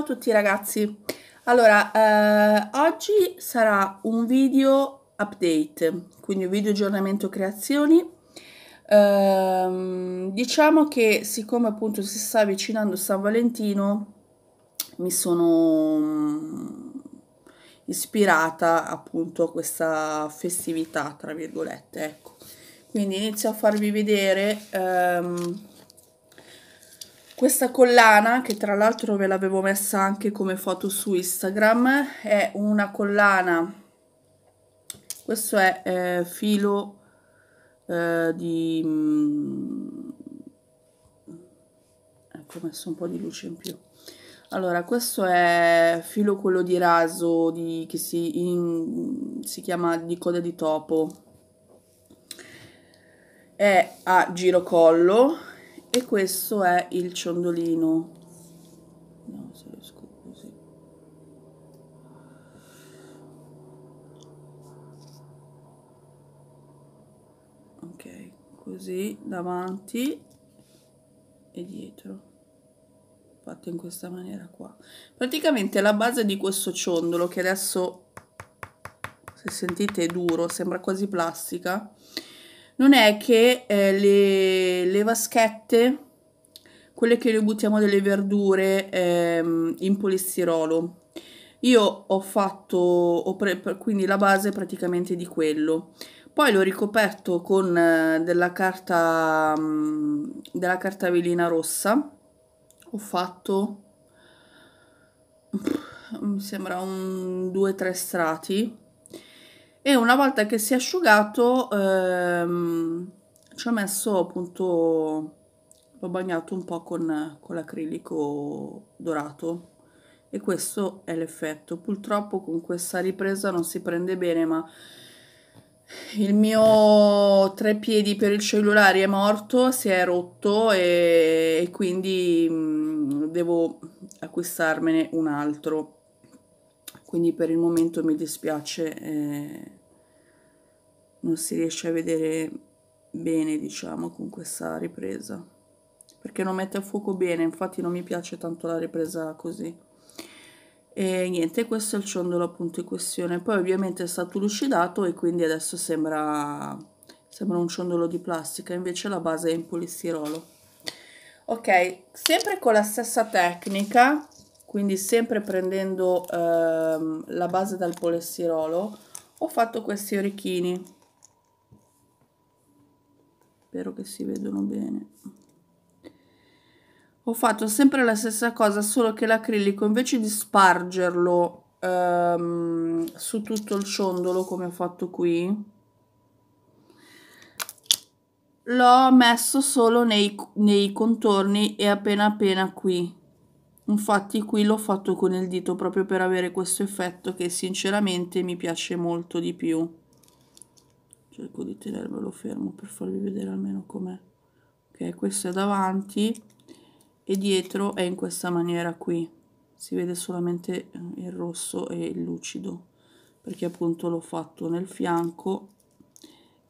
Ciao a tutti ragazzi, allora eh, oggi sarà un video update, quindi un video aggiornamento creazioni. Eh, diciamo che siccome appunto si sta avvicinando San Valentino, mi sono mm, ispirata appunto a questa festività, tra virgolette, ecco. Quindi inizio a farvi vedere... Ehm, questa collana, che tra l'altro ve l'avevo messa anche come foto su Instagram, è una collana, questo è eh, filo eh, di... Mm, ecco, ho messo un po' di luce in più. Allora, questo è filo quello di raso, di, che si, in, si chiama di coda di topo. È a girocollo e questo è il ciondolino no, se riesco così. ok così davanti e dietro fatto in questa maniera qua praticamente la base di questo ciondolo che adesso se sentite è duro sembra quasi plastica non è che eh, le, le, vaschette, quelle che le buttiamo delle verdure ehm, in polistirolo, io ho fatto, ho pre, quindi la base praticamente di quello, poi l'ho ricoperto con eh, della carta, mm, della carta velina rossa, ho fatto, mi sembra un 2-3 strati, e una volta che si è asciugato ehm, ci ho messo appunto l'ho bagnato un po' con, con l'acrilico dorato e questo è l'effetto purtroppo con questa ripresa non si prende bene ma il mio tre piedi per il cellulare è morto, si è rotto e, e quindi mh, devo acquistarmene un altro. Quindi per il momento mi dispiace. Eh non si riesce a vedere bene diciamo con questa ripresa perché non mette a fuoco bene infatti non mi piace tanto la ripresa così e niente questo è il ciondolo appunto in questione poi ovviamente è stato lucidato e quindi adesso sembra sembra un ciondolo di plastica invece la base è in polistirolo ok sempre con la stessa tecnica quindi sempre prendendo ehm, la base dal polistirolo ho fatto questi orecchini spero che si vedono bene ho fatto sempre la stessa cosa solo che l'acrilico invece di spargerlo ehm, su tutto il ciondolo come ho fatto qui l'ho messo solo nei, nei, contorni e appena appena qui infatti qui l'ho fatto con il dito proprio per avere questo effetto che sinceramente mi piace molto di più cerco di tenervelo fermo per farvi vedere almeno com'è ok questo è davanti e dietro è in questa maniera qui si vede solamente eh, il rosso e il lucido perché appunto l'ho fatto nel fianco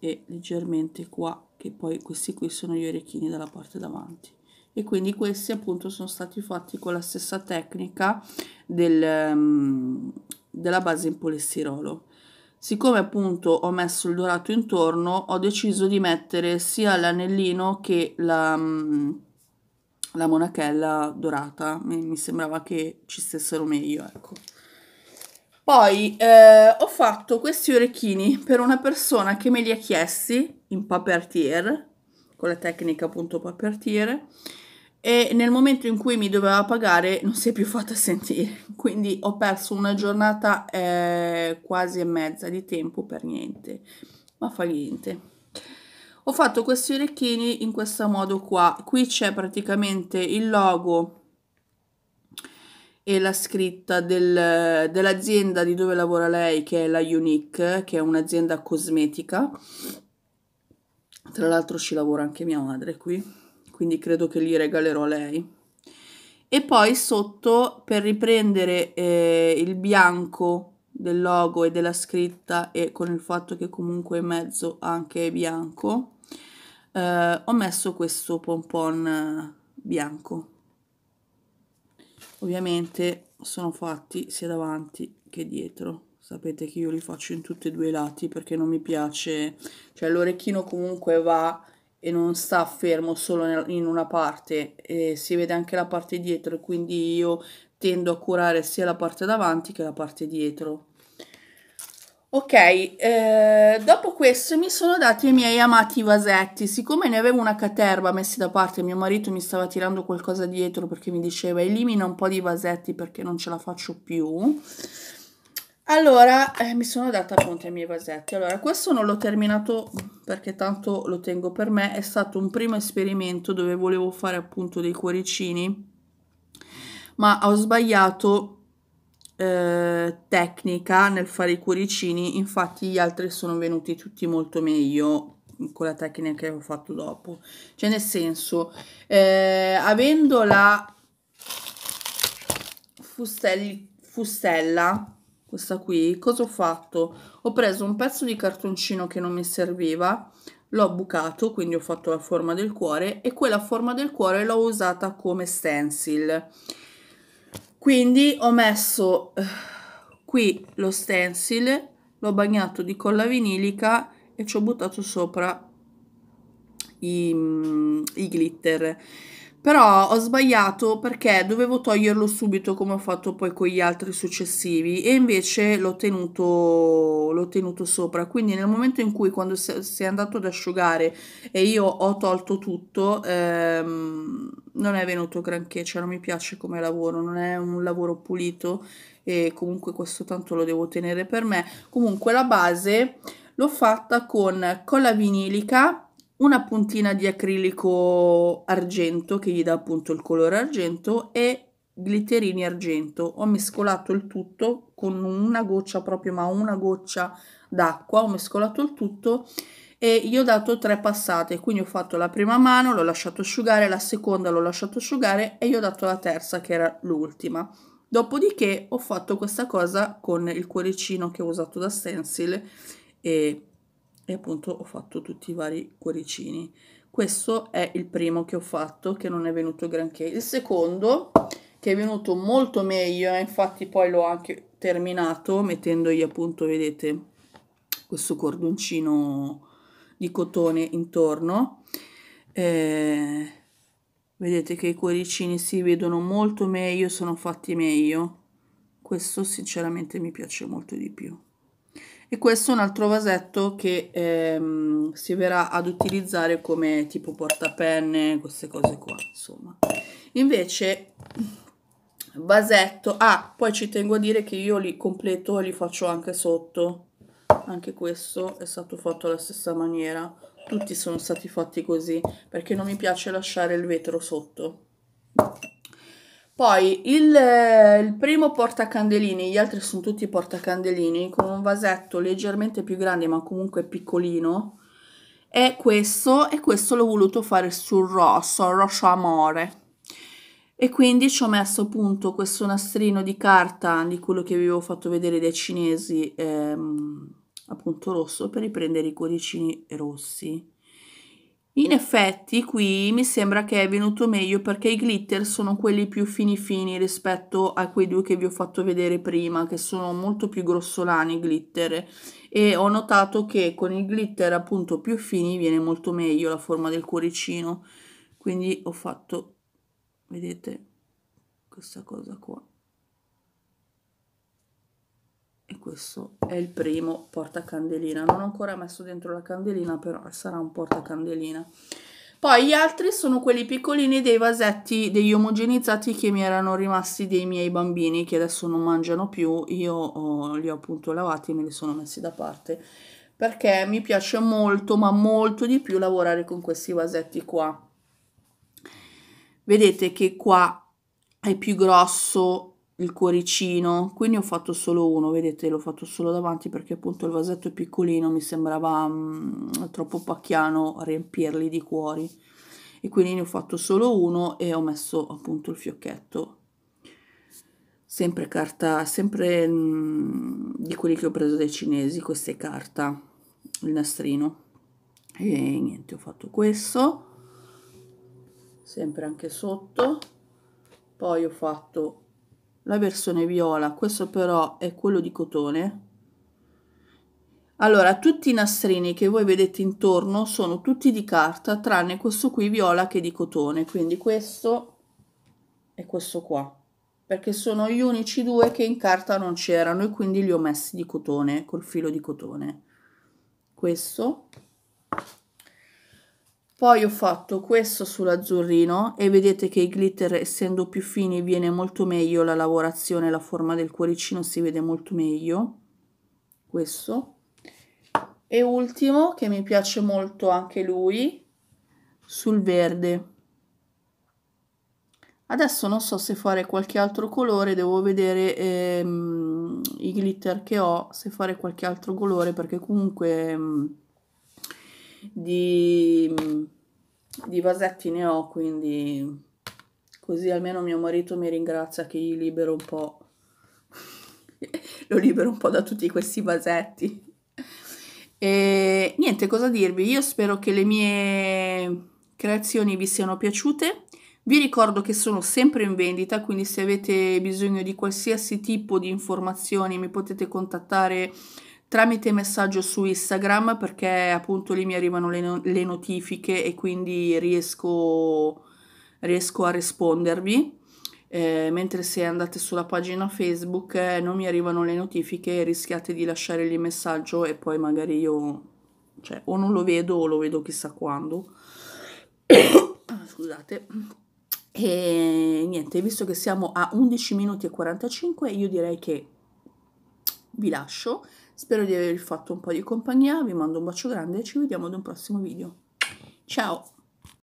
e leggermente qua che poi questi qui sono gli orecchini dalla parte davanti e quindi questi appunto sono stati fatti con la stessa tecnica del, ehm, della base in polistirolo Siccome appunto ho messo il dorato intorno, ho deciso di mettere sia l'anellino che la, mm, la monachella dorata. Mi, sembrava che ci stessero meglio, ecco. Poi eh, ho fatto questi orecchini per una persona che me li ha chiesti in papertier, con la tecnica appunto papertiere e nel momento in cui mi doveva pagare non si è più fatta sentire, quindi ho perso una giornata eh, quasi e mezza di tempo per niente, ma fa niente. Ho fatto questi orecchini in questo modo qua, qui c'è praticamente il logo e la scritta del, dell'azienda di dove lavora lei che è la Unique, che è un'azienda cosmetica, tra l'altro ci lavora anche mia madre qui quindi credo che li regalerò a lei. E poi sotto per riprendere eh, il bianco del logo e della scritta e con il fatto che comunque in mezzo anche è bianco, eh, ho messo questo pompon eh, bianco. Ovviamente sono fatti sia davanti che dietro sapete che io li faccio in tutti e due i lati perché non mi piace, cioè l'orecchino comunque va e non sta fermo solo in una parte, eh, si vede anche la parte dietro e quindi io tendo a curare sia la parte davanti che la parte dietro. Ok, eh, dopo questo mi sono dati i miei amati vasetti, siccome ne avevo una caterva messi da parte, mio marito mi stava tirando qualcosa dietro perché mi diceva elimina un po' di vasetti perché non ce la faccio più, allora, eh, mi sono data appunto ai miei vasetti. Allora, questo non l'ho terminato perché tanto lo tengo per me. È stato un primo esperimento dove volevo fare appunto dei cuoricini, ma ho sbagliato eh, tecnica nel fare i cuoricini. Infatti gli altri sono venuti tutti molto meglio con la tecnica che ho fatto dopo. Cioè nel senso, eh, avendo la fustelli, fustella questa qui, cosa ho fatto? Ho preso un pezzo di cartoncino che non mi serviva, l'ho bucato, quindi ho fatto la forma del cuore e quella forma del cuore l'ho usata come stencil. Quindi ho messo eh, qui lo stencil, l'ho bagnato di colla vinilica e ci ho buttato sopra i, mm, i glitter però ho sbagliato perché dovevo toglierlo subito come ho fatto poi con gli altri successivi e invece l'ho tenuto, l'ho tenuto sopra. Quindi nel momento in cui quando si è andato ad asciugare e io ho tolto tutto, ehm, non è venuto granché, cioè non mi piace come lavoro, non è un lavoro pulito e comunque questo tanto lo devo tenere per me. Comunque la base l'ho fatta con colla vinilica una puntina di acrilico argento che gli dà appunto il colore argento e glitterini argento. Ho mescolato il tutto con una goccia proprio, ma una goccia d'acqua, ho mescolato il tutto e gli ho dato tre passate, quindi ho fatto la prima mano, l'ho lasciato asciugare, la seconda l'ho lasciato asciugare e gli ho dato la terza che era l'ultima. Dopodiché ho fatto questa cosa con il cuoricino che ho usato da stencil e e appunto ho fatto tutti i vari cuoricini questo è il primo che ho fatto che non è venuto granché il secondo che è venuto molto meglio eh, infatti poi l'ho anche terminato mettendogli appunto vedete questo cordoncino di cotone intorno eh, vedete che i cuoricini si vedono molto meglio sono fatti meglio questo sinceramente mi piace molto di più e questo è un altro vasetto che ehm, si verrà ad utilizzare come tipo portapenne queste cose qua insomma invece vasetto ah poi ci tengo a dire che io li completo e li faccio anche sotto anche questo è stato fatto alla stessa maniera tutti sono stati fatti così perché non mi piace lasciare il vetro sotto poi il, il primo portacandelini, gli altri sono tutti portacandelini, con un vasetto leggermente più grande ma comunque piccolino, è questo e questo l'ho voluto fare sul rosso, rosso amore. E quindi ci ho messo appunto questo nastrino di carta di quello che vi avevo fatto vedere dai cinesi, ehm, appunto rosso, per riprendere i cuoricini rossi. In effetti qui mi sembra che è venuto meglio perché i glitter sono quelli più fini fini rispetto a quei due che vi ho fatto vedere prima che sono molto più grossolani i glitter e ho notato che con i glitter appunto più fini viene molto meglio la forma del cuoricino quindi ho fatto vedete questa cosa qua e questo è il primo portacandelina non ho ancora messo dentro la candelina però sarà un portacandelina poi gli altri sono quelli piccolini dei vasetti, degli omogenizzati che mi erano rimasti dei miei bambini che adesso non mangiano più, io oh, li ho appunto lavati e me li sono messi da parte perché mi piace molto ma molto di più lavorare con questi vasetti qua. Vedete che qua è più grosso il cuoricino quindi ho fatto solo uno vedete l'ho fatto solo davanti perché appunto il vasetto è piccolino mi sembrava mh, mm, troppo pacchiano riempirli di cuori e quindi ne ho fatto solo uno e ho messo appunto il fiocchetto sempre carta sempre mh, mm, di quelli che ho preso dai cinesi questa è carta il nastrino e niente ho fatto questo sempre anche sotto poi ho fatto la versione viola questo però è quello di cotone allora tutti i nastrini che voi vedete intorno sono tutti di carta tranne questo qui viola che è di cotone quindi questo e questo qua perché sono gli unici due che in carta non c'erano e quindi li ho messi di cotone col filo di cotone questo poi ho fatto questo sull'azzurrino e vedete che i glitter essendo più fini viene molto meglio la lavorazione, la forma del cuoricino si vede molto meglio, questo. E ultimo che mi piace molto anche lui, sul verde. Adesso non so se fare qualche altro colore, devo vedere ehm, i glitter che ho, se fare qualche altro colore perché comunque... Ehm, di, di vasetti ne ho, quindi così almeno mio marito mi ringrazia che gli libero un po', lo libero un po' da tutti questi vasetti. E niente, cosa dirvi? Io spero che le mie creazioni vi siano piaciute. Vi ricordo che sono sempre in vendita, quindi se avete bisogno di qualsiasi tipo di informazioni mi potete contattare tramite messaggio su Instagram perché appunto lì mi arrivano le, no- le notifiche e quindi riesco, riesco a rispondervi. Eh, mentre se andate sulla pagina Facebook eh, non mi arrivano le notifiche rischiate di lasciare lì messaggio e poi magari io cioè, o non lo vedo o lo vedo chissà quando. Scusate. E niente, visto che siamo a 11 minuti e 45, io direi che vi lascio. Spero di avervi fatto un po' di compagnia, vi mando un bacio grande e ci vediamo ad un prossimo video. Ciao!